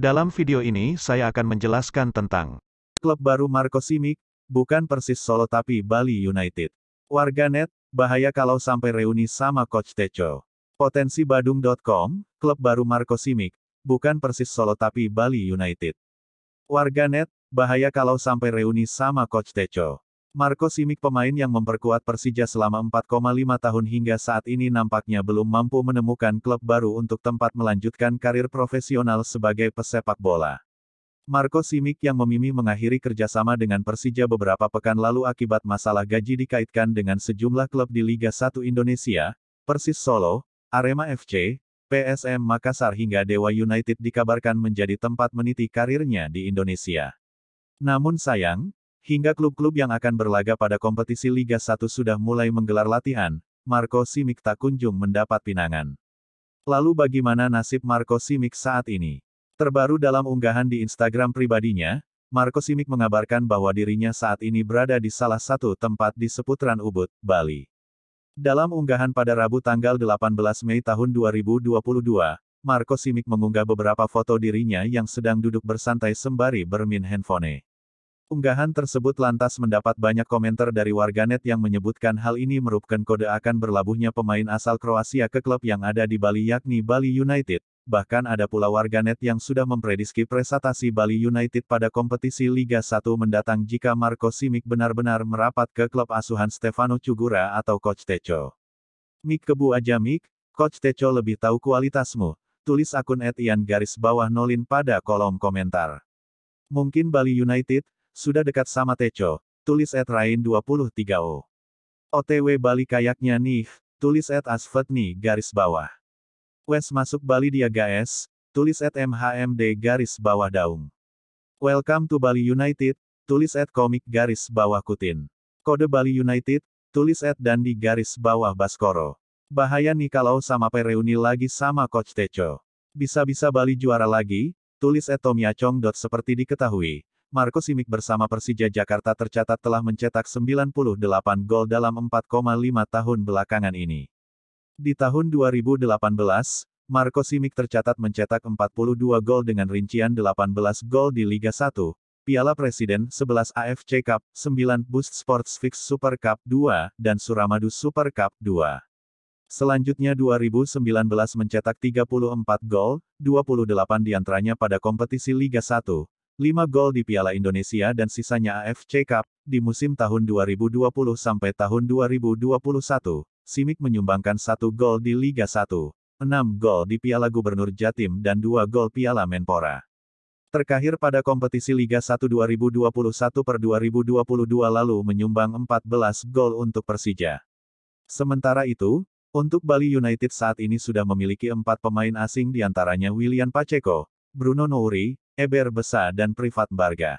Dalam video ini saya akan menjelaskan tentang klub baru Marco Simic, bukan persis Solo tapi Bali United. Warganet, bahaya kalau sampai reuni sama Coach Techo. Potensi Badung.com, klub baru Marco Simic, bukan persis Solo tapi Bali United. Warganet, bahaya kalau sampai reuni sama Coach Techo. Marco Simic pemain yang memperkuat Persija selama 4,5 tahun hingga saat ini nampaknya belum mampu menemukan klub baru untuk tempat melanjutkan karir profesional sebagai pesepak bola. Marco Simic yang memilih mengakhiri kerjasama dengan Persija beberapa pekan lalu akibat masalah gaji dikaitkan dengan sejumlah klub di Liga 1 Indonesia, Persis Solo, Arema FC, PSM Makassar hingga Dewa United dikabarkan menjadi tempat meniti karirnya di Indonesia. Namun sayang, Hingga klub-klub yang akan berlaga pada kompetisi Liga 1 sudah mulai menggelar latihan, Marco Simic tak kunjung mendapat pinangan. Lalu bagaimana nasib Marco Simic saat ini? Terbaru dalam unggahan di Instagram pribadinya, Marco Simic mengabarkan bahwa dirinya saat ini berada di salah satu tempat di seputaran Ubud, Bali. Dalam unggahan pada Rabu tanggal 18 Mei tahun 2022, Marco Simic mengunggah beberapa foto dirinya yang sedang duduk bersantai sembari bermin handphone. Unggahan tersebut lantas mendapat banyak komentar dari warganet yang menyebutkan hal ini merupakan kode akan berlabuhnya pemain asal Kroasia ke klub yang ada di Bali yakni Bali United. Bahkan ada pula warganet yang sudah memprediksi prestasi Bali United pada kompetisi Liga 1 mendatang jika Marco Simic benar-benar merapat ke klub asuhan Stefano Cugura atau Coach Techo. Mik kebu aja Mik, Coach Techo lebih tahu kualitasmu. Tulis akun Etian garis bawah Nolin pada kolom komentar. Mungkin Bali United, sudah dekat sama Techo, tulis at Rain 23O. OTW Bali kayaknya nih, tulis at nih garis bawah. Wes masuk Bali dia guys, tulis at MHMD garis bawah daung. Welcome to Bali United, tulis at komik garis bawah kutin. Kode Bali United, tulis at Dandi garis bawah Baskoro. Bahaya nih kalau sama pereuni lagi sama Coach Techo. Bisa-bisa Bali juara lagi, tulis at Tomiacong. Seperti diketahui, Marco Simic bersama Persija Jakarta tercatat telah mencetak 98 gol dalam 4,5 tahun belakangan ini. Di tahun 2018, Marco Simic tercatat mencetak 42 gol dengan rincian 18 gol di Liga 1, Piala Presiden 11 AFC Cup, 9 Boost Sports Fix Super Cup 2, dan Suramadu Super Cup 2. Selanjutnya 2019 mencetak 34 gol, 28 diantaranya pada kompetisi Liga 1, 5 gol di Piala Indonesia dan sisanya AFC Cup, di musim tahun 2020 sampai tahun 2021, Simic menyumbangkan satu gol di Liga 1, 6 gol di Piala Gubernur Jatim dan 2 gol Piala Menpora. Terakhir pada kompetisi Liga 1 2021 per 2022 lalu menyumbang 14 gol untuk Persija. Sementara itu, untuk Bali United saat ini sudah memiliki empat pemain asing diantaranya William Pacheco, Bruno Nouri, Eber Besa dan Privat Barga.